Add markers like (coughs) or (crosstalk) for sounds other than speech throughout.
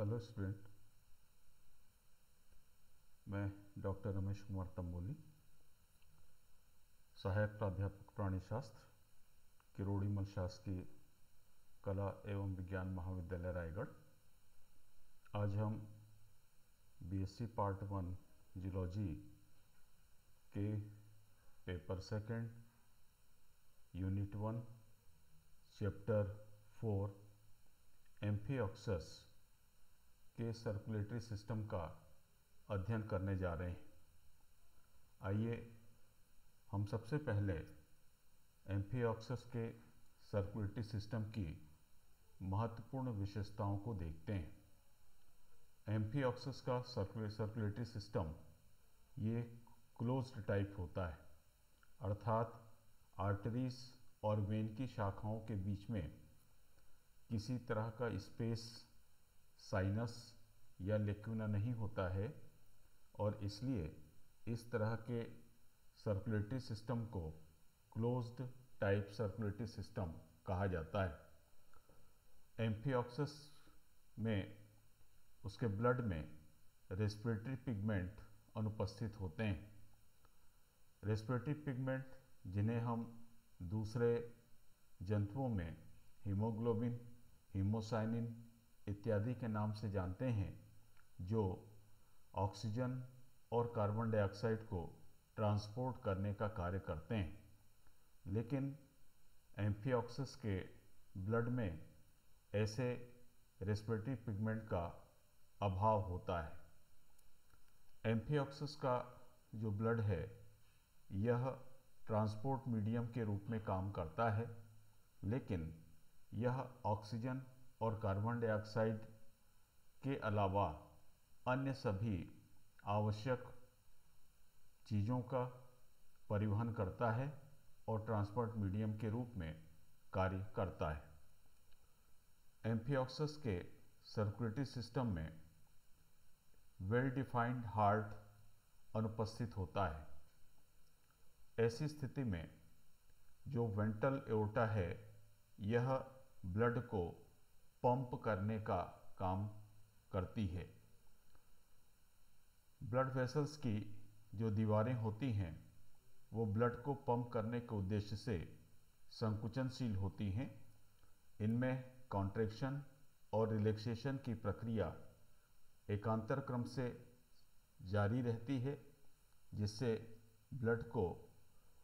hello student मैं doctor Ramesh Kumar Tamboli सहायक प्राध्यापक प्राणीशास्त्र किरोड़ीमल शासकीय कला एवं विज्ञान महाविद्यालय रायगढ़ आज हम बीएससी पार्ट वन जियोलॉजी के paper second unit one chapter four amphioxus के सर्कुलेटरी सिस्टम का अध्ययन करने जा रहे हैं आइए हम सबसे पहले एम्फीऑक्सस के सर्कुलेटरी सिस्टम की महत्वपूर्ण विशेषताओं को देखते हैं एम्फीऑक्सस का सर्कुलेटरी सिस्टम ये क्लोज्ड टाइप होता है अर्थात आर्टरीज और वेन की शाखाओं के बीच में किसी तरह का स्पेस साइनस या लेक्यूना नहीं होता है और इसलिए इस तरह के सर्कुलेटरी सिस्टम को क्लोज्ड टाइप सर्कुलेटरी सिस्टम कहा जाता है एम्फियोक्सस में उसके ब्लड में रेस्पिरेटरी पिगमेंट अनुपस्थित होते हैं रेस्पिरेटरी पिगमेंट जिन्हें हम दूसरे जंतुओं में हीमोग्लोबिन हीमोसाइनिन इत्यादि के नाम से जानते हैं जो ऑक्सीजन और कार्बन डाइऑक्साइड को ट्रांसपोर्ट करने का कार्य करते हैं लेकिन एम्फीऑक्सस के ब्लड में ऐसे रेस्पिरेटरी पिगमेंट का अभाव होता है एम्फीऑक्सस का जो ब्लड है यह ट्रांसपोर्ट मीडियम के रूप में काम करता है लेकिन यह ऑक्सीजन और कार्बन डाइऑक्साइड के अलावा अन्य सभी आवश्यक चीज़ों का परिवहन करता है और ट्रांसपोर्ट मीडियम के रूप में कार्य करता है एम्फियोक्सस के सर्कुलेटरी सिस्टम में वेल डिफाइंड हार्ट अनुपस्थित होता है ऐसी स्थिति में जो वेंटल एओटा है यह ब्लड को पंप करने का काम करती है ब्लड वेसल्स की जो दीवारें होती हैं वो ब्लड को पंप करने के उद्देश्य से संकुचनशील होती हैं इनमें कॉन्ट्रेक्शन और रिलैक्सेशन की प्रक्रिया एकांतर क्रम से जारी रहती है जिससे ब्लड को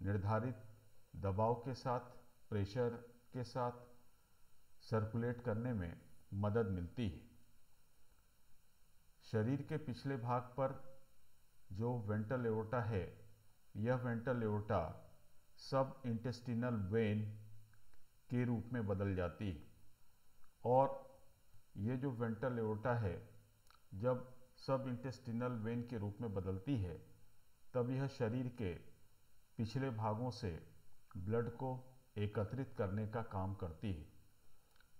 निर्धारित दबाव के साथ प्रेशर के साथ सर्कुलेट करने में मदद मिलती है शरीर के पिछले भाग पर जो वेंटल एवोटा है यह ventral aorta sub intestinal vein के रूप में बदल जाती है और ये जो वेंटल एवोटा है जब सब इंटेस्टिनल वेन के रूप में बदलती है तब यह शरीर के पिछले भागों से ब्लड को एकत्रित करने का काम करती है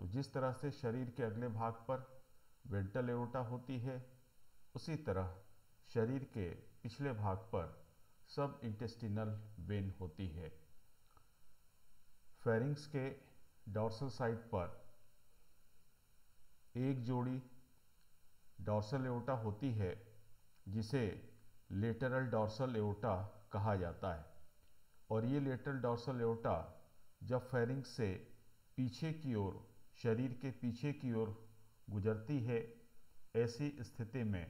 तो जिस तरह से शरीर के अगले भाग पर वेंटल एरोटा होती है उसी तरह शरीर के पिछले भाग पर सब इंटेस्टिनल वेन होती है फेरिंग्स के डॉर्सल साइड पर एक जोड़ी डॉर्सल एरोटा होती है जिसे लेटरल डॉर्सल एरोटा कहा जाता है और ये लेटरल डॉर्सल एओटा जब फेरिंग्स से पीछे की ओर शरीर के पीछे की ओर गुजरती है ऐसी स्थिति में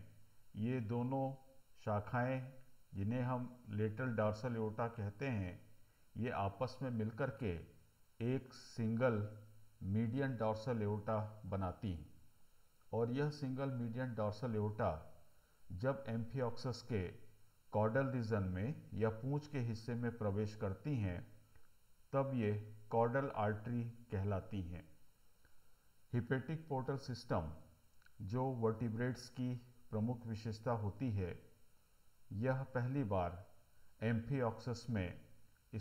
ये दोनों शाखाएं जिन्हें हम लेटल डार्सल योटा कहते हैं ये आपस में मिलकर के एक सिंगल मीडियन डार्सल एओटा बनाती हैं और यह सिंगल मीडियन डार्सल एओटा जब एम्फियोक्सस के कॉर्डल रीजन में या पूंछ के हिस्से में प्रवेश करती हैं तब ये कॉर्डल आर्टरी कहलाती हैं हिपेटिक पोर्टल सिस्टम जो वर्टिब्रेट्स की प्रमुख विशेषता होती है यह पहली बार एम्फीऑक्सस में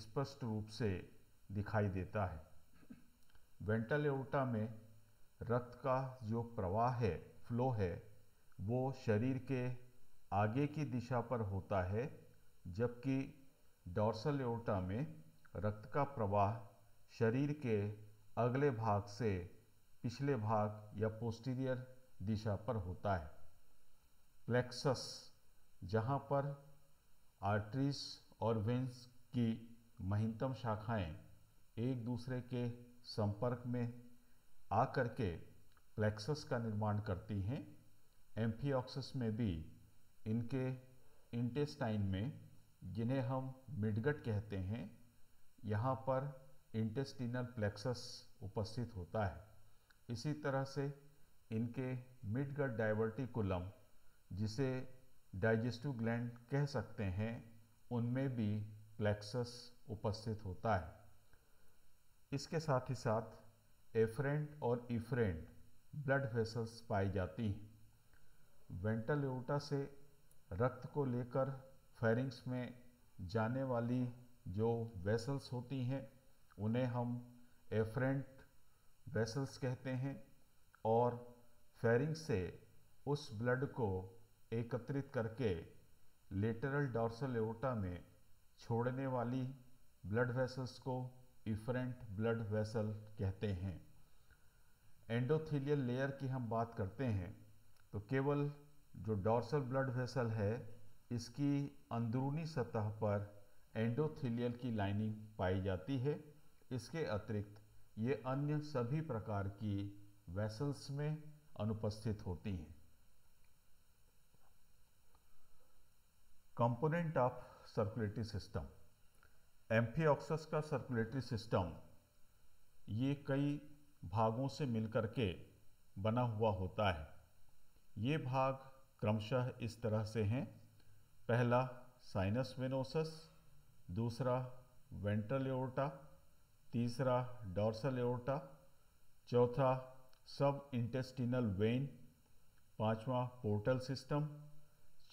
स्पष्ट रूप से दिखाई देता है वेंटल एवटा में रक्त का जो प्रवाह है फ्लो है वो शरीर के आगे की दिशा पर होता है जबकि डॉर्सल एवटा में रक्त का प्रवाह शरीर के अगले भाग से पिछले भाग या पोस्टीरियर दिशा पर होता है प्लेक्सस जहाँ पर आर्टरीज और वेंस की महीनतम शाखाएं एक दूसरे के संपर्क में आकर के प्लेक्सस का निर्माण करती हैं एम्फीऑक्सस में भी इनके इंटेस्टाइन में जिन्हें हम मिडगट कहते हैं यहाँ पर इंटेस्टिनल प्लेक्सस उपस्थित होता है इसी तरह से इनके मिड गट डाइवर्टिकुलम जिसे डाइजेस्टिव ग्लैंड कह सकते हैं उनमें भी प्लेक्सस उपस्थित होता है इसके साथ ही साथ एफरेंट और इफरेंट ब्लड वेसल्स पाई जाती हैं वेंटलोटा से रक्त को लेकर फेरिंग्स में जाने वाली जो वेसल्स होती हैं उन्हें हम एफरेंट वेसल्स कहते हैं और फेरिंग से उस ब्लड को एकत्रित करके लेटरल डॉर्सल एओटा में छोड़ने वाली ब्लड वेसल्स को इफरेंट ब्लड वेसल कहते हैं एंडोथीलियल लेयर की हम बात करते हैं तो केवल जो डॉर्सल ब्लड वेसल है इसकी अंदरूनी सतह पर एंडोथीलियल की लाइनिंग पाई जाती है इसके अतिरिक्त ये अन्य सभी प्रकार की वेसल्स में अनुपस्थित होती हैं component of circulatory system amphioxus का सर्कुलेटरी सिस्टम ये कई भागों से मिलकर के बना हुआ होता है ये भाग क्रमशः इस तरह से हैं पहला साइनस वेनोसस दूसरा वेंट्रल एओर्टा तीसरा डॉर्सल एओर्टा चौथा सब इंटेस्टिनल वेन पांचवा पोर्टल सिस्टम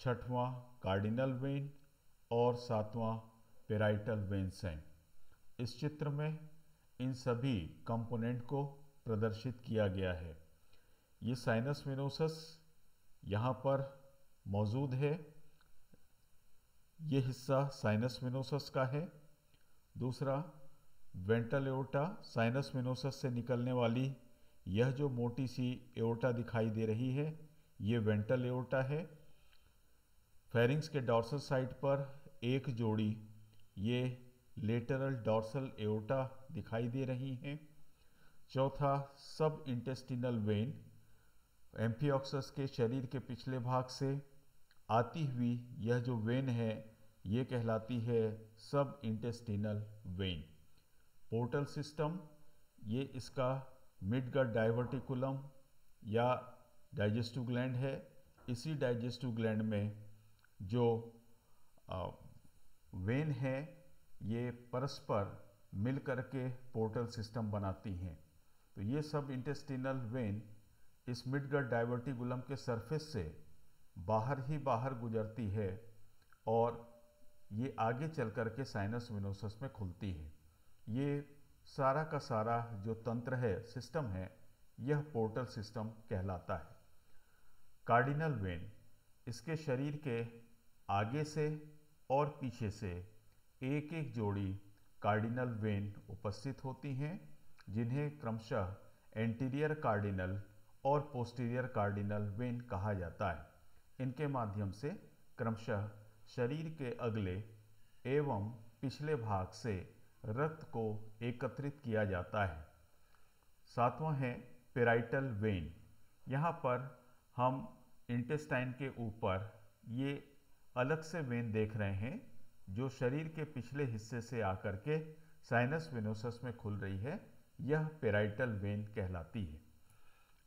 छठवां कार्डिनल वेन और सातवां पेराइटल वेन सैन इस चित्र में इन सभी कंपोनेंट को प्रदर्शित किया गया है ये साइनस वेनोसस यहाँ पर मौजूद है ये हिस्सा साइनस वेनोसस का है दूसरा वेंट्रल एओर्टा साइनस मिनोसस से निकलने वाली यह जो मोटी सी एवोटा दिखाई दे रही है ये वेंट्रल एओर्टा है फेरिंग्स के डॉर्सल साइड पर एक जोड़ी ये लेटरल डॉर्सल एओर्टा दिखाई दे रही हैं चौथा सब इंटेस्टिनल वेन एम्फियोक्सस के शरीर के पिछले भाग से आती हुई यह जो वेन है ये कहलाती है sub intestinal when portal system ये इसका मिड का डाइवर्टिकुलम या डाइजेस्टिव ग्लैंड है इसी डाइजेस्टिव ग्लैंड में जो वेन है ये परस्पर मिल के पोर्टल सिस्टम बनाती हैं तो ये सब इंटेस्टिनल वेन इस मिडगट डाइवर्टिकुलम के सरफेस से बाहर ही बाहर गुजरती है और ये आगे चल कर के साइनस विनोसस में खुलती है ये सारा का सारा जो तंत्र है सिस्टम है यह पोर्टल सिस्टम कहलाता है कार्डिनल वेन इसके शरीर के आगे से और पीछे से एक एक जोड़ी कार्डिनल वेन उपस्थित होती हैं जिन्हें क्रमशः एंटीरियर कार्डिनल और पोस्टीरियर कार्डिनल वेन कहा जाता है इनके माध्यम से क्रमशः शरीर के अगले एवं पिछले भाग से रक्त को एकत्रित किया जाता है सातवां है पेराइटल वेन यहाँ पर हम इंटेस्टाइन के ऊपर ये अलग से वेन देख रहे हैं जो शरीर के पिछले हिस्से से आकर के साइनस वेनोसस में खुल रही है यह पेराइटल वेन कहलाती है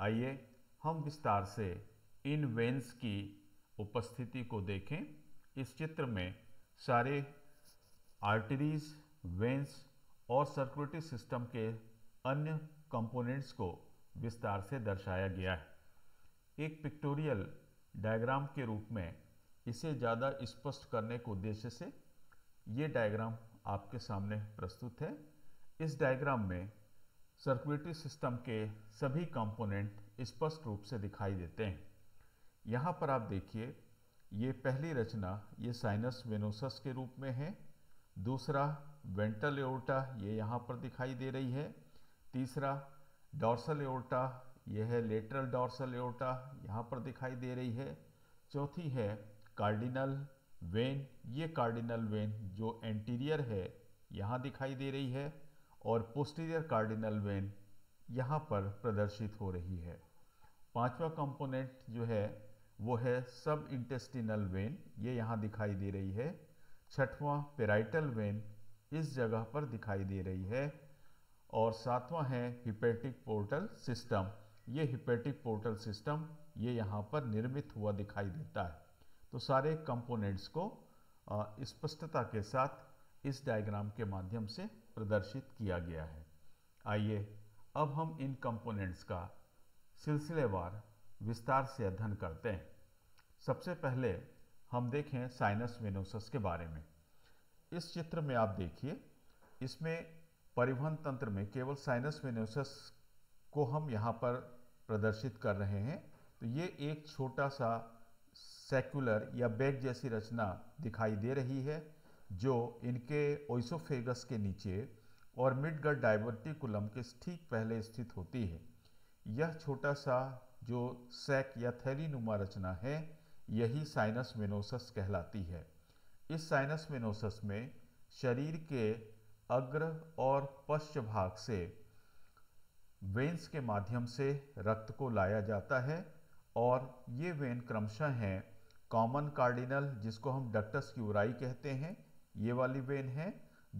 आइए हम विस्तार से इन वेन्स की उपस्थिति को देखें इस चित्र में सारे आर्टरीज़ वेंस और सर्कुलेटरी सिस्टम के अन्य कंपोनेंट्स को विस्तार से दर्शाया गया है एक पिक्टोरियल डायग्राम के रूप में इसे ज़्यादा स्पष्ट करने के उद्देश्य से ये डायग्राम आपके सामने प्रस्तुत है इस डायग्राम में सर्कुलेटरी सिस्टम के सभी कंपोनेंट स्पष्ट रूप से दिखाई देते हैं यहाँ पर आप देखिए ये पहली रचना ये साइनस वेनोसस के रूप में है दूसरा वेंट्रल एओर्टा ये यहाँ पर दिखाई दे रही है तीसरा डॉर्सल एओर्टा ये है लेटरल डॉर्सल एओर्टा यहाँ पर दिखाई दे रही है चौथी है कार्डिनल वेन ये कार्डिनल वेन जो एंटीरियर है यहाँ दिखाई दे रही है और पोस्टीरियर कार्डिनल वेन यहाँ पर प्रदर्शित हो रही है पांचवा कंपोनेंट जो है वो है सब इंटेस्टिनल वेन ये यहाँ दिखाई दे रही है छठवां पेराइटल वेन इस जगह पर दिखाई दे रही है और सातवां है हिपेटिक पोर्टल सिस्टम ये हिपेटिक पोर्टल सिस्टम ये यहाँ पर निर्मित हुआ दिखाई देता है तो सारे कंपोनेंट्स को स्पष्टता के साथ इस डायग्राम के माध्यम से प्रदर्शित किया गया है आइए अब हम इन कंपोनेंट्स का सिलसिलेवार विस्तार से अध्ययन करते हैं सबसे पहले हम देखें साइनस वेनोसस के बारे में इस चित्र में आप देखिए इसमें परिवहन तंत्र में केवल साइनस वेनोसस को हम यहाँ पर प्रदर्शित कर रहे हैं तो ये एक छोटा सा सेकुलर या बैग जैसी रचना दिखाई दे रही है जो इनके ओइसोफेगस के नीचे और मिडगढ़ डाइवर्टिकुलम के ठीक पहले स्थित होती है यह छोटा सा जो सैक या थैलीनुमा रचना है यही साइनस वेनोसस कहलाती है इस साइनस मेनोसस में शरीर के अग्र और पश्च भाग से वेन्स के माध्यम से रक्त को लाया जाता है और ये वेन क्रमशः हैं कॉमन कार्डिनल जिसको हम डक्टस की उराई कहते हैं ये वाली वेन है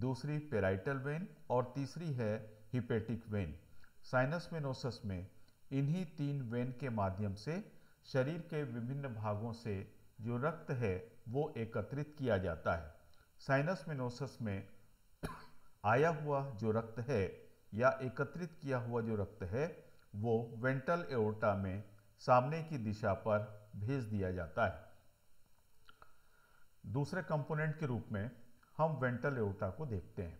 दूसरी पेराइटल वेन और तीसरी है हिपेटिक वेन साइनस मेनोसस में इन्हीं तीन वेन के माध्यम से शरीर के विभिन्न भागों से जो रक्त है वो एकत्रित किया जाता है साइनस मिनोसस में (coughs) आया हुआ जो रक्त है या एकत्रित किया हुआ जो रक्त है वो वेंटल एओर्टा में सामने की दिशा पर भेज दिया जाता है दूसरे कंपोनेंट के रूप में हम वेंटल एओर्टा को देखते हैं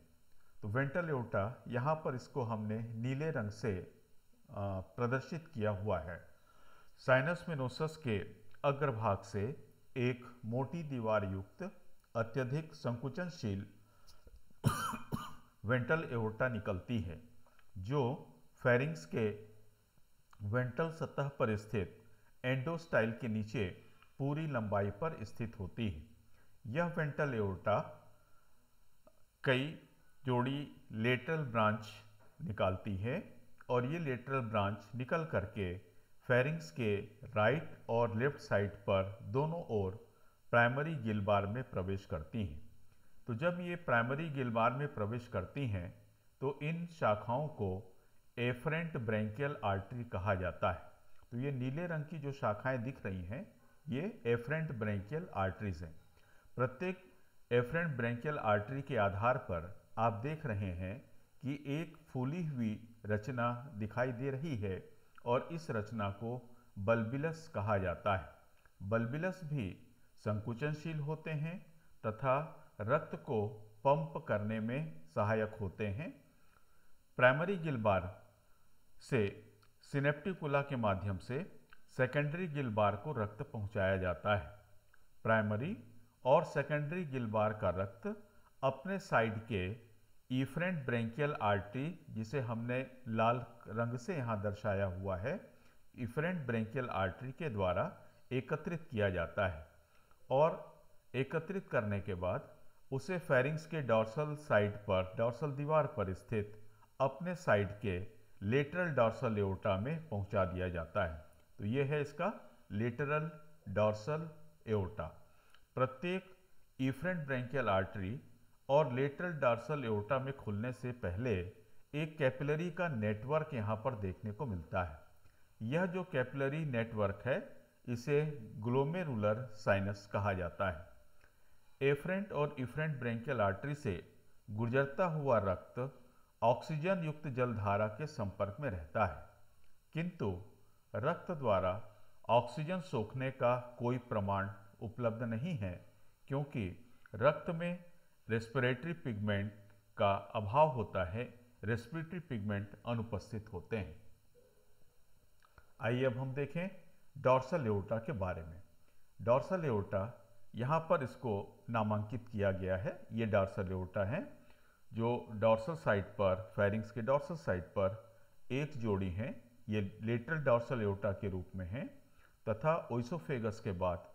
तो वेंटल एओर्टा यहाँ पर इसको हमने नीले रंग से प्रदर्शित किया हुआ है साइनस मिनोसस के अग्रभाग से एक मोटी दीवार युक्त अत्यधिक संकुचनशील वेंटल एवोटा निकलती है जो फेरिंग्स के वेंटल सतह पर स्थित एंडोस्टाइल के नीचे पूरी लंबाई पर स्थित होती है यह वेंटल एवोटा कई जोड़ी लेटरल ब्रांच निकालती है और ये लेटरल ब्रांच निकल करके फेरिंग्स के राइट और लेफ्ट साइड पर दोनों ओर प्राइमरी गिलबार में प्रवेश करती हैं तो जब ये प्राइमरी गिलबार में प्रवेश करती हैं तो इन शाखाओं को एफरेंट ब्रैंकियल आर्टरी कहा जाता है तो ये नीले रंग की जो शाखाएं दिख रही हैं ये एफरेंट ब्रैंकियल आर्टरीज हैं प्रत्येक एफरेंट ब्रैंकियल आर्टरी के आधार पर आप देख रहे हैं कि एक फूली हुई रचना दिखाई दे रही है और इस रचना को बल्बिलस कहा जाता है बल्बिलस भी संकुचनशील होते हैं तथा रक्त को पंप करने में सहायक होते हैं प्राइमरी गिलबार से सिनेप्टिकुला के माध्यम से सेकेंडरी गिलबार को रक्त पहुंचाया जाता है प्राइमरी और सेकेंडरी गिलबार का रक्त अपने साइड के ईफ्रेंट ब्रेंकियल आर्टरी जिसे हमने लाल रंग से यहाँ दर्शाया हुआ है इफ्रेंट ब्रेंकियल आर्टरी के द्वारा एकत्रित किया जाता है और एकत्रित करने के बाद उसे फेरिंग्स के डॉर्सल साइड पर डॉर्सल दीवार पर स्थित अपने साइड के लेटरल डॉर्सल एओटा में पहुंचा दिया जाता है तो ये है इसका लेटरल डॉर्सल एओटा प्रत्येक इफ्रेंट ब्रेंकियल आर्टरी और लेटरल डार्सल एओटा में खुलने से पहले एक कैपिलरी का नेटवर्क यहाँ पर देखने को मिलता है यह जो कैपिलरी नेटवर्क है इसे ग्लोमेरुलर साइनस कहा जाता है एफरेंट और इफरेंट ब्रेंकियल आर्टरी से गुजरता हुआ रक्त ऑक्सीजन युक्त जलधारा के संपर्क में रहता है किंतु रक्त द्वारा ऑक्सीजन सोखने का कोई प्रमाण उपलब्ध नहीं है क्योंकि रक्त में रेस्पिरेटरी पिगमेंट का अभाव होता है रेस्पिरेटरी पिगमेंट अनुपस्थित होते हैं आइए अब हम देखें डॉर्सल एओटा के बारे में डॉर्सल एओटा यहाँ पर इसको नामांकित किया गया है ये डॉर्सल एओटा है जो डॉर्सल साइड पर फेरिंग्स के डॉर्सल साइड पर एक जोड़ी है ये लेटरल डॉर्सल एओटा के रूप में है तथा ओइसोफेगस के बाद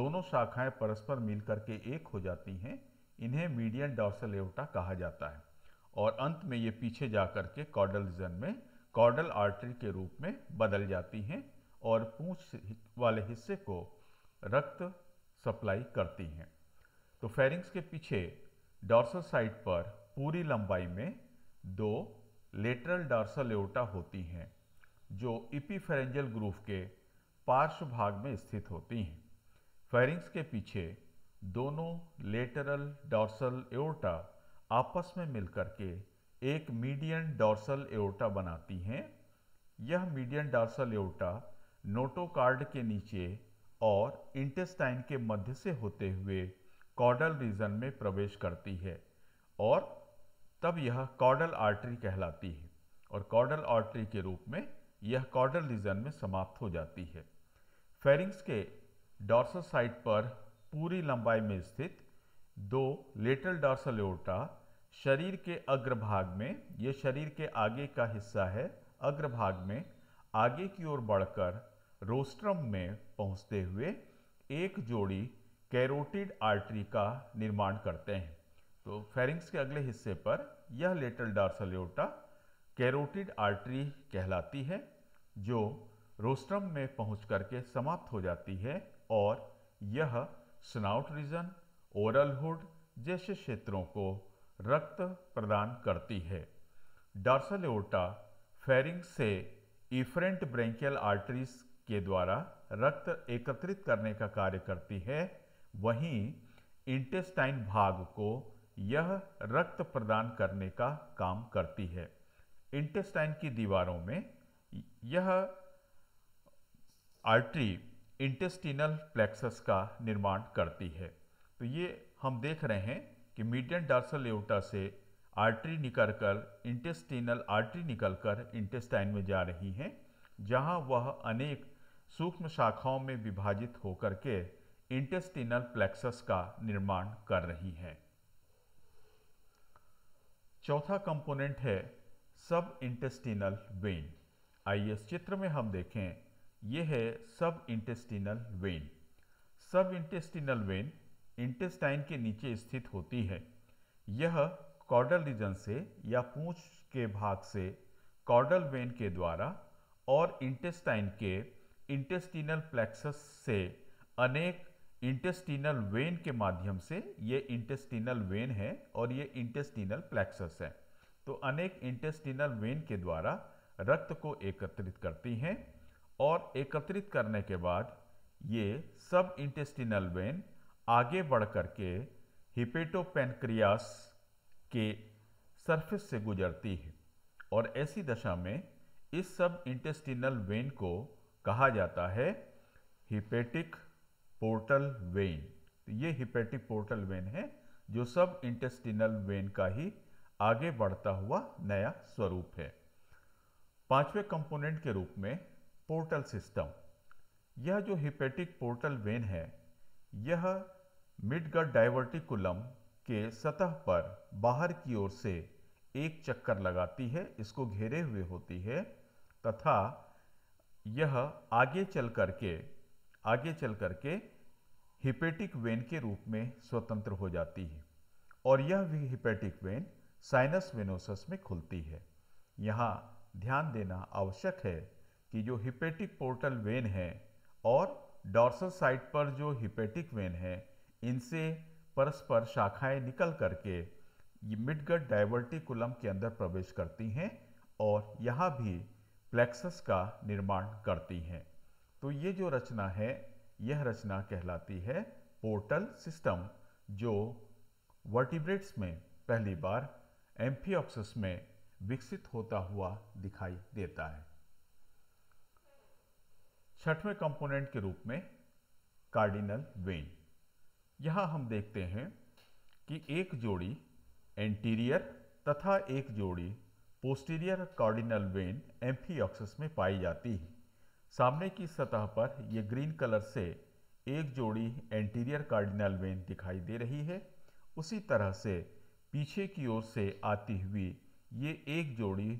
दोनों शाखाएं परस्पर मिलकर के एक हो जाती हैं इन्हें मीडियन डॉर्सलेवटा कहा जाता है और अंत में ये पीछे जा कर के कॉर्डल रीजन में कॉर्डल आर्टरी के रूप में बदल जाती हैं और पूछ वाले हिस्से को रक्त सप्लाई करती हैं तो फेरिंग्स के पीछे डॉर्सल साइड पर पूरी लंबाई में दो लेटरल एवटा होती हैं जो इपीफेरेंजल ग्रूफ के पार्श्व भाग में स्थित होती हैं फेरिंग्स के पीछे दोनों लेटरल डॉर्सल एओर्टा आपस में मिलकर के एक मीडियन डॉर्सल एओर्टा बनाती हैं यह मीडियन डॉर्सल एओर्टा नोटोकार्ड के नीचे और इंटेस्टाइन के मध्य से होते हुए कॉडल रीजन में प्रवेश करती है और तब यह कॉडल आर्टरी कहलाती है और कॉडल आर्टरी के रूप में यह कॉडल रीजन में समाप्त हो जाती है फेरिंग्स के डॉर्सल साइड पर पूरी लंबाई में स्थित दो लेटल डॉर्सल एओर्टा शरीर के अग्रभाग में ये शरीर के आगे का हिस्सा है अग्रभाग में आगे की ओर बढ़कर रोस्ट्रम में पहुंचते हुए एक जोड़ी कैरोटिड आर्टरी का निर्माण करते हैं तो फेरिंग्स के अगले हिस्से पर यह lateral dorsal aorta carotid artery कहलाती है जो रोस्ट्रम में पहुंच करके समाप्त हो जाती है और यह स्नाउट रीजन ओरल हुड जैसे क्षेत्रों को रक्त प्रदान करती है डार्सल एओटा फेरिंग से इफ्रेंट ब्रेंकियल आर्टरीज के द्वारा रक्त एकत्रित करने का कार्य करती है वहीं इंटेस्टाइन भाग को यह रक्त प्रदान करने का काम करती है इंटेस्टाइन की दीवारों में यह आर्टरी इंटेस्टिनल प्लेक्सस का निर्माण करती है तो ये हम देख रहे हैं कि मीडियन डार्सल एवटा से आर्टरी निकल कर इंटेस्टिनल आर्टरी निकल कर इंटेस्टाइन में जा रही हैं जहाँ वह अनेक सूक्ष्म शाखाओं में विभाजित होकर के इंटेस्टिनल प्लेक्सस का निर्माण कर रही हैं चौथा कंपोनेंट है सब इंटेस्टिनल वेन आइए इस चित्र में हम देखें ये है sub intestinal vein sub intestinal vein intestine के नीचे स्थित होती है यह कॉर्डल रीजन से या पूंछ के भाग से कॉर्डल वेन के द्वारा और इंटेस्टाइन के इंटेस्टिनल प्लेक्सस से अनेक इंटेस्टिनल वेन के माध्यम से ये इंटेस्टिनल वेन है और ये इंटेस्टिनल प्लेक्सस है तो अनेक इंटेस्टिनल वेन के द्वारा रक्त को एकत्रित करती हैं और एकत्रित करने के बाद ये सब इंटेस्टिनल वेन आगे बढ़ कर के हिपेटोपेनक्रियास के सरफेस से गुजरती है और ऐसी दशा में इस सब इंटेस्टिनल वेन को कहा जाता है हिपेटिक पोर्टल वेन तो ये हिपेटिक पोर्टल वेन है जो सब इंटेस्टिनल वेन का ही आगे बढ़ता हुआ नया स्वरूप है पांचवें कंपोनेंट के रूप में पोर्टल सिस्टम यह जो हिपेटिक पोर्टल वेन है यह मिडगट डाइवर्टिकुलम के सतह पर बाहर की ओर से एक चक्कर लगाती है इसको घेरे हुए होती है तथा यह आगे चल करके आगे चल करके हिपेटिक वेन के रूप में स्वतंत्र हो जाती है और यह भी हिपेटिक वेन साइनस वेनोसस में खुलती है यहाँ ध्यान देना आवश्यक है कि जो हिपेटिक पोर्टल वेन है और डॉर्सल साइड पर जो हिपेटिक वेन है इनसे परस्पर शाखाएं निकल करके मिडगट डाइवर्टिकुलम के अंदर प्रवेश करती हैं और यहाँ भी प्लेक्सस का निर्माण करती हैं तो ये जो रचना है यह रचना कहलाती है पोर्टल सिस्टम जो वर्टिब्रेट्स में पहली बार एम्फियोक्सस में विकसित होता हुआ दिखाई देता है छठवें कंपोनेंट के रूप में कार्डिनल वेन यहाँ हम देखते हैं कि एक जोड़ी एंटीरियर तथा एक जोड़ी posterior cardinal vein amphioxus में पाई जाती है सामने की सतह पर यह ग्रीन कलर से एक जोड़ी एंटीरियर कार्डिनल वेन दिखाई दे रही है उसी तरह से पीछे की ओर से आती हुई ये एक जोड़ी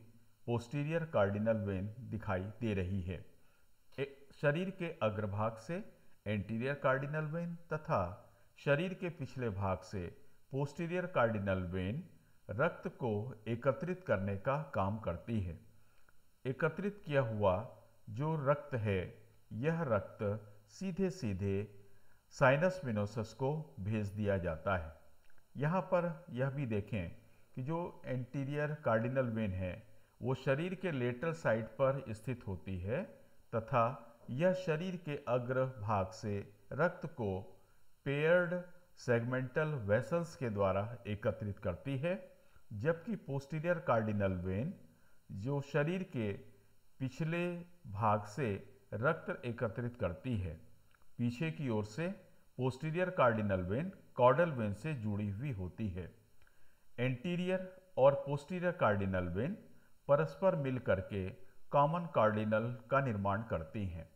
पोस्टीरियर कार्डिनल वेन दिखाई दे रही है शरीर के अग्रभाग से एंटीरियर कार्डिनल वेन तथा शरीर के पिछले भाग से पोस्टीरियर कार्डिनल वेन रक्त को एकत्रित करने का काम करती है एकत्रित किया हुआ जो रक्त है यह रक्त सीधे सीधे साइनस मिनोसस को भेज दिया जाता है यहाँ पर यह भी देखें कि जो एंटीरियर कार्डिनल वेन है वो शरीर के लेटल साइड पर स्थित होती है तथा यह शरीर के अग्र भाग से रक्त को पेयर्ड सेगमेंटल वेसल्स के द्वारा एकत्रित करती है जबकि पोस्टीरियर कार्डिनल वेन जो शरीर के पिछले भाग से रक्त एकत्रित करती है पीछे की ओर से posterior cardinal vein caudal vein से जुड़ी हुई होती है एंटीरियर और पोस्टीरियर कार्डिनल वेन परस्पर मिल करके कॉमन कार्डिनल का निर्माण करती हैं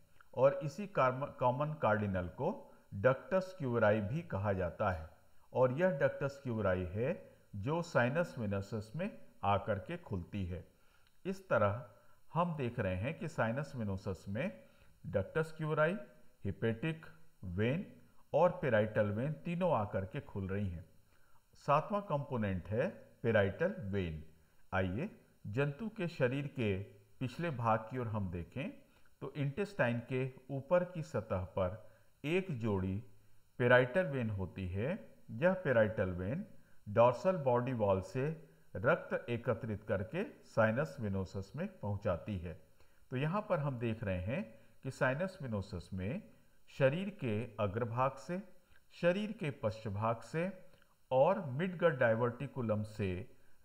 और इसी कॉमन कार्डिनल को डक्टस क्यूराई भी कहा जाता है और यह डक्टस क्यूराई है जो साइनस विनोसस में आकर के खुलती है इस तरह हम देख रहे हैं कि साइनस विनोसस में डक्टस क्यूराई हिपेटिक वेन और पेराइटल वेन तीनों आकर के खुल रही हैं सातवां कंपोनेंट है पेराइटल वेन आइए जंतु के शरीर के पिछले भाग की ओर हम देखें तो इंटेस्टाइन के ऊपर की सतह पर एक जोड़ी पेराइटल वेन होती है यह parietal vein dorsal body wall से रक्त एकत्रित करके साइनस विनोसस में पहुंचाती है तो यहाँ पर हम देख रहे हैं कि साइनस विनोसस में शरीर के अग्रभाग से शरीर के पश्चभाग से और मिडगट डाइवर्टिकुलम से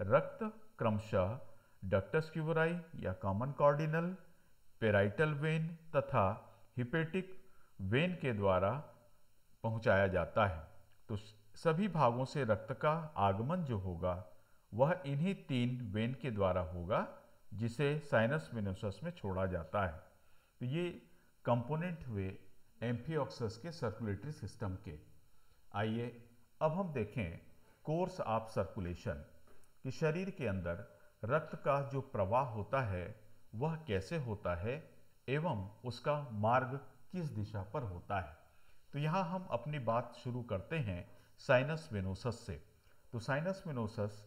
रक्त क्रमशः डक्टस क्यूबराई या कॉमन कॉर्डिनल पेराइटल वेन तथा हिपेटिक वेन के द्वारा पहुंचाया जाता है तो सभी भागों से रक्त का आगमन जो होगा वह इन्हीं तीन वेन के द्वारा होगा जिसे साइनस वेनोसस में छोड़ा जाता है तो ये कंपोनेंट हुए एम्फीऑक्सस के सर्कुलेटरी सिस्टम के आइए अब हम देखें कोर्स ऑफ सर्कुलेशन कि शरीर के अंदर रक्त का जो प्रवाह होता है वह कैसे होता है एवं उसका मार्ग किस दिशा पर होता है तो यहाँ हम अपनी बात शुरू करते हैं साइनस वेनोसस से तो साइनस वेनोसस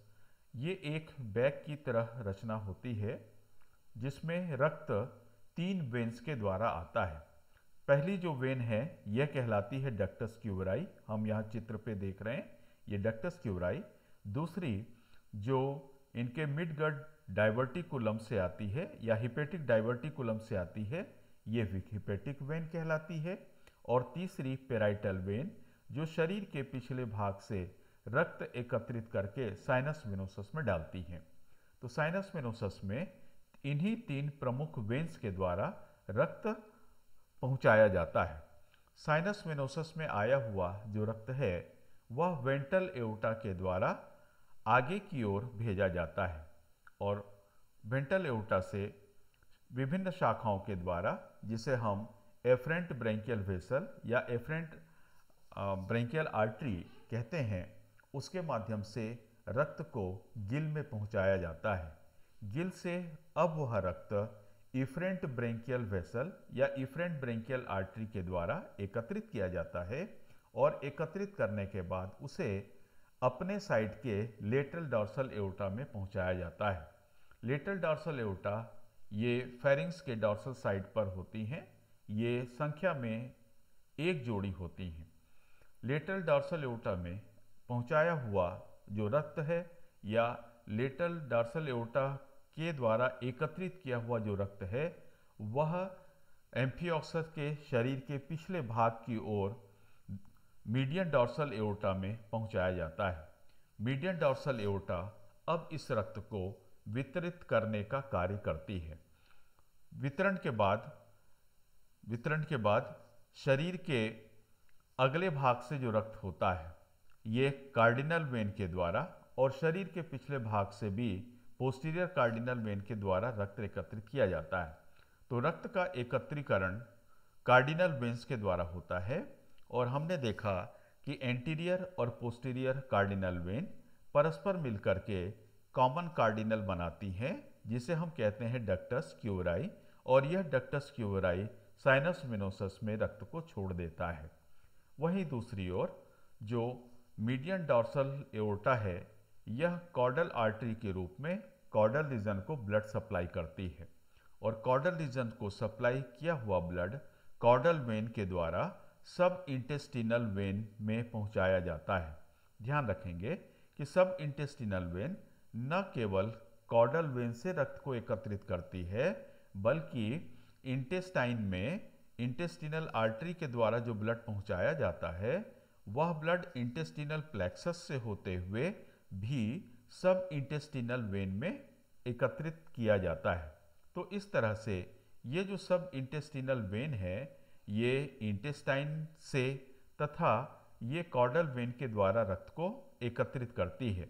ये एक बैग की तरह रचना होती है जिसमें रक्त तीन वेन्स के द्वारा आता है पहली जो वेन है यह कहलाती है डक्टस क्यूबराई हम यहाँ चित्र पे देख रहे हैं ये डक्टस क्यूबराई दूसरी जो इनके मिड गड डाइवर्टिकुलम से आती है या हिपेटिक डाइवर्टिकुलम से आती है ये हिपेटिक वेन कहलाती है और तीसरी पेराइटल वेन जो शरीर के पिछले भाग से रक्त एकत्रित करके साइनस वेनोसस में डालती है तो साइनस वेनोसस में इन्हीं तीन प्रमुख वेन्स के द्वारा रक्त पहुंचाया जाता है साइनस वेनोसस में आया हुआ जो रक्त है वह वेंटल एवटा के द्वारा आगे की ओर भेजा जाता है और वेंटल एवटा से विभिन्न शाखाओं के द्वारा जिसे हम एफरेंट ब्रेंकियल वेसल या एफरेंट ब्रेंकियल आर्टरी कहते हैं उसके माध्यम से रक्त को गिल में पहुंचाया जाता है गिल से अब वह रक्त इफरेंट ब्रेंकियल वेसल या इफरेंट ब्रेंकियल आर्टरी के द्वारा एकत्रित किया जाता है और एकत्रित करने के बाद उसे अपने साइड के लेटरल डॉर्सल एउटा में पहुंचाया जाता है लेटल डॉर्सल एवटा ये फेरिंग्स के डॉर्सल साइड पर होती हैं ये संख्या में एक जोड़ी होती हैं लेटल डॉर्सल एवटा में पहुंचाया हुआ जो रक्त है या लेटल डॉर्सल एवटा के द्वारा एकत्रित किया हुआ जो रक्त है वह एम्फियोक्सस के शरीर के पिछले भाग की ओर मीडियन डॉर्सल एवटा में पहुंचाया जाता है मीडियन डॉर्सल एवटा अब इस रक्त को वितरित करने का कार्य करती है वितरण के बाद वितरण के बाद शरीर के अगले भाग से जो रक्त होता है ये कार्डिनल वेन के द्वारा और शरीर के पिछले भाग से भी पोस्टीरियर कार्डिनल वेन के द्वारा रक्त एकत्रित किया जाता है तो रक्त का एकत्रीकरण कार्डिनल वेन्स के द्वारा होता है और हमने देखा कि एंटीरियर और पोस्टीरियर कार्डिनल वेन परस्पर मिलकर के कॉमन कार्डिनल बनाती हैं जिसे हम कहते हैं डक्टस क्यूराई और यह डक्टस क्यूराई साइनस मिनोसस में रक्त को छोड़ देता है वहीं दूसरी ओर जो मीडियन डॉर्सल एओर्टा है यह कॉर्डल आर्टरी के रूप में कॉर्डल रीजन को ब्लड सप्लाई करती है और कॉर्डल रीजन को सप्लाई किया हुआ ब्लड कॉर्डल वेन के द्वारा सब इंटेस्टिनल वेन में पहुंचाया जाता है ध्यान रखेंगे कि सब इंटेस्टिनल वेन न केवल कॉडल वेन से रक्त को एकत्रित करती है बल्कि इंटेस्टाइन में इंटेस्टिनल आर्टरी के द्वारा जो ब्लड पहुंचाया जाता है वह ब्लड इंटेस्टिनल प्लेक्सस से होते हुए भी सब इंटेस्टिनल वेन में एकत्रित किया जाता है तो इस तरह से ये जो सब इंटेस्टिनल वेन है ये इंटेस्टाइन से तथा ये कॉडल वेन के द्वारा रक्त को एकत्रित करती है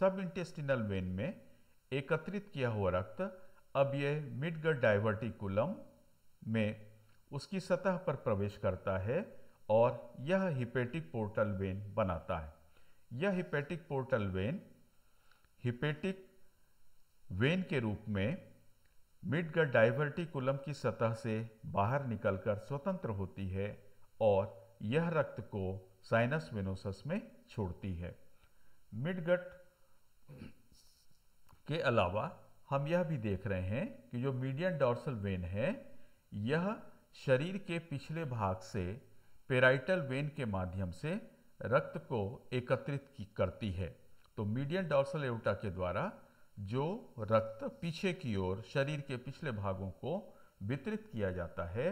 सब इंटेस्टिनल वेन में एकत्रित किया हुआ रक्त अब यह मिडगट डाइवर्टिकुलम में उसकी सतह पर प्रवेश करता है और यह हिपेटिक पोर्टल वेन बनाता है यह hepatic portal vein hepatic vein के रूप में मिडगर डाइवर्टिकुलम की सतह से बाहर निकलकर स्वतंत्र होती है और यह रक्त को साइनस वेनोसस में छोड़ती है मिडगट के अलावा हम यह भी देख रहे हैं कि जो मीडियन डॉर्सल वेन है यह शरीर के पिछले भाग से पेराइटल वेन के माध्यम से रक्त को एकत्रित की करती है तो मीडियन डॉर्सल एवटा के द्वारा जो रक्त पीछे की ओर शरीर के पिछले भागों को वितरित किया जाता है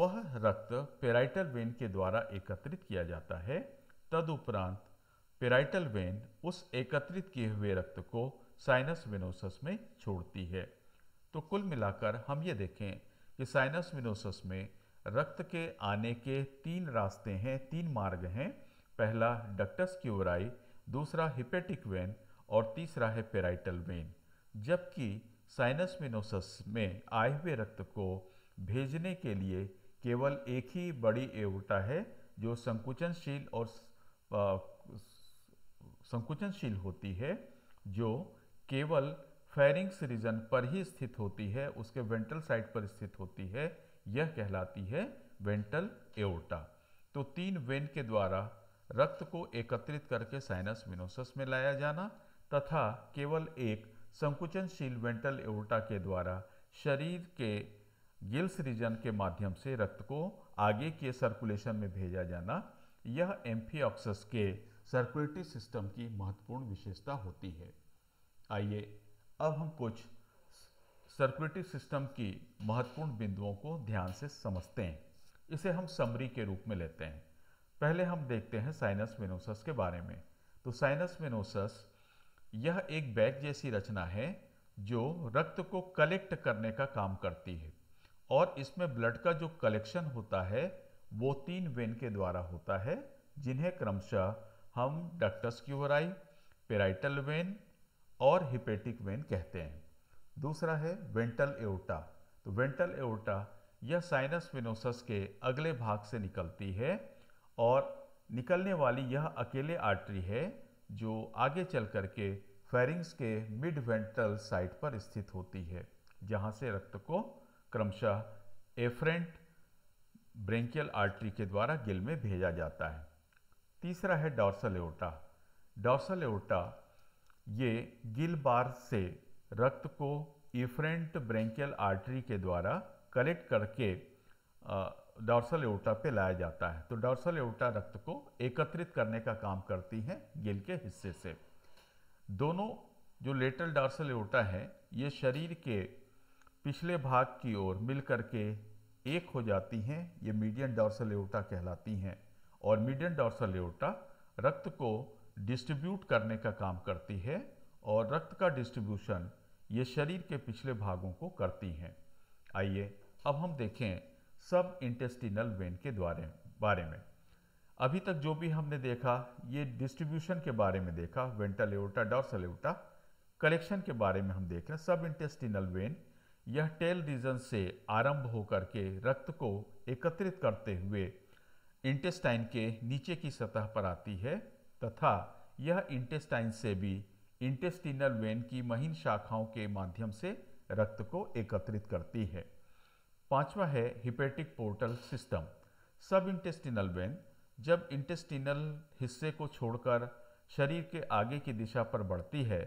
वह रक्त पेराइटल वेन के द्वारा एकत्रित किया जाता है तदुपरांत पेराइटल वेन उस एकत्रित किए हुए रक्त को साइनस विनोसस में छोड़ती है तो कुल मिलाकर हम ये देखें कि साइनस विनोसस में रक्त के आने के तीन रास्ते हैं तीन मार्ग हैं पहला डक्टस की ओराई दूसरा हिपेटिक वेन और तीसरा है पेराइटल वेन जबकि साइनस विनोसस में आए हुए रक्त को भेजने के लिए केवल एक ही बड़ी एवटा है जो संकुचनशील और संकुचनशील होती है जो केवल फेरिंग्स रीजन पर ही स्थित होती है उसके वेंट्रल साइड पर स्थित होती है यह कहलाती है वेंट्रल एओर्टा तो तीन वेन के द्वारा रक्त को एकत्रित करके साइनस मिनोसस में लाया जाना तथा केवल एक संकुचनशील वेंट्रल एओर्टा के द्वारा शरीर के गिल्स रीजन के माध्यम से रक्त को आगे के सर्कुलेशन में भेजा जाना यह एम्फीऑक्सस के सर्कुलेटरी सिस्टम की महत्वपूर्ण विशेषता होती है आइए अब हम कुछ सर्कुलेटरी सिस्टम की महत्वपूर्ण बिंदुओं को ध्यान से समझते हैं इसे हम समरी के रूप में लेते हैं पहले हम देखते हैं साइनस वेनोसस के बारे में तो साइनस वेनोसस यह एक बैग जैसी रचना है जो रक्त को कलेक्ट करने का काम करती है और इसमें ब्लड का जो कलेक्शन होता है वो तीन वेन के द्वारा होता है जिन्हें क्रमशः हम डक्टस क्यूबराई पेराइटल वेन और हिपेटिक वेन कहते हैं दूसरा है वेंटल एवोटा तो वेंटल एवटा यह साइनस विनोसस के अगले भाग से निकलती है और निकलने वाली यह अकेले आर्टरी है जो आगे चल करके फेरिंग्स के मिड वेंट्रल साइड पर स्थित होती है जहाँ से रक्त को क्रमशः एफ्रेंट ब्रेंकियल आर्टरी के द्वारा गिल में भेजा जाता है तीसरा है डॉर्सल एओटा डॉर्सल एओटा ये गिल बार से रक्त को इफ्रेंट ब्रेंकियल आर्टरी के द्वारा कलेक्ट करके डॉर्सल एओटा पे लाया जाता है तो डॉर्सल एओटा रक्त को एकत्रित करने का काम करती है गिल के हिस्से से दोनों जो लेटल डॉर्सल एओटा है ये शरीर के पिछले भाग की ओर मिल करके एक हो जाती हैं ये मीडियन डॉर्सल एओटा कहलाती हैं और मीडियन डॉर्सल एओटा रक्त को डिस्ट्रीब्यूट करने का काम करती है और रक्त का डिस्ट्रीब्यूशन ये शरीर के पिछले भागों को करती हैं आइए अब हम देखें सब इंटेस्टिनल वेन के द्वारे बारे में अभी तक जो भी हमने देखा ये डिस्ट्रीब्यूशन के बारे में देखा ventral aorta dorsal aorta collection के बारे में हम देख रहे हैं सब इंटेस्टिनल वेन यह टेल रीजन से आरंभ होकर के रक्त को एकत्रित करते हुए इंटेस्टाइन के नीचे की सतह पर आती है तथा यह इंटेस्टाइन से भी इंटेस्टिनल वेन की महीन शाखाओं के माध्यम से रक्त को एकत्रित करती है पांचवा है hepatic portal system sub intestinal vein जब इंटेस्टिनल हिस्से को छोड़कर शरीर के आगे की दिशा पर बढ़ती है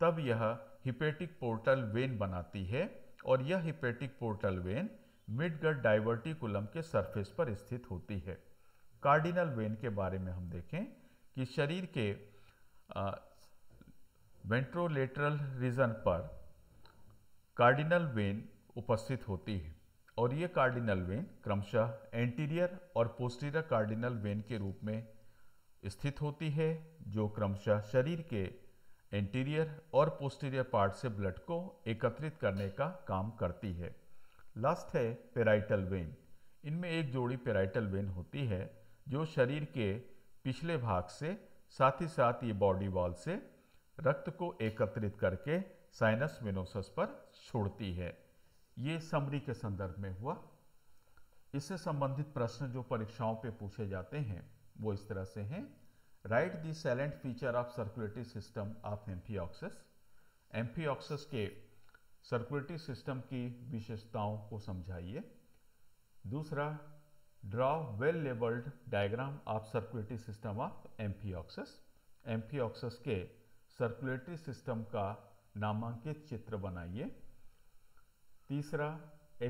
तब यह हिपेटिक पोर्टल वेन बनाती है और यह hepatic portal vein midgut diverticulum के सरफेस पर स्थित होती है कार्डिनल वेन के बारे में हम देखें कि शरीर के वेंट्रोलेटरल रीजन पर कार्डिनल वेन उपस्थित होती है और ये कार्डिनल वेन क्रमशः एंटीरियर और पोस्टीरियर कार्डिनल वेन के रूप में स्थित होती है जो क्रमशः शरीर के एंटीरियर और पोस्टीरियर पार्ट से ब्लड को एकत्रित करने का काम करती है लास्ट है पेराइटल वेन इनमें एक जोड़ी पेराइटल वेन होती है जो शरीर के पिछले भाग से साथ ही साथ ये बॉडी वॉल से रक्त को एकत्रित करके साइनस मिनोसस पर छोड़ती है ये समरी के संदर्भ में हुआ इससे संबंधित प्रश्न जो परीक्षाओं पे पूछे जाते हैं वो इस तरह से हैं write the salient feature of circulatory system of amphi amphi amphioxus के सर्कुलेटरी सिस्टम की विशेषताओं को समझाइए दूसरा draw well labeled diagram of circulatory system of amphioxus amphioxus ke circulatory system ka namankit chitra banaiye teesra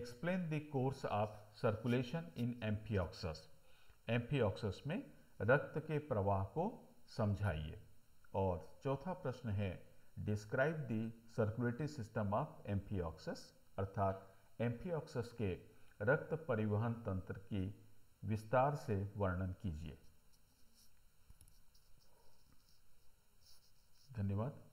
explain the course of circulation in amphioxus amphioxus mein rakt ke pravah ko samjhaiye और चौथा प्रश्न है describe the circulatory system of amphioxus अर्थात amphioxus के रक्त परिवहन तंत्र की विस्तार से वर्णन कीजिए धन्यवाद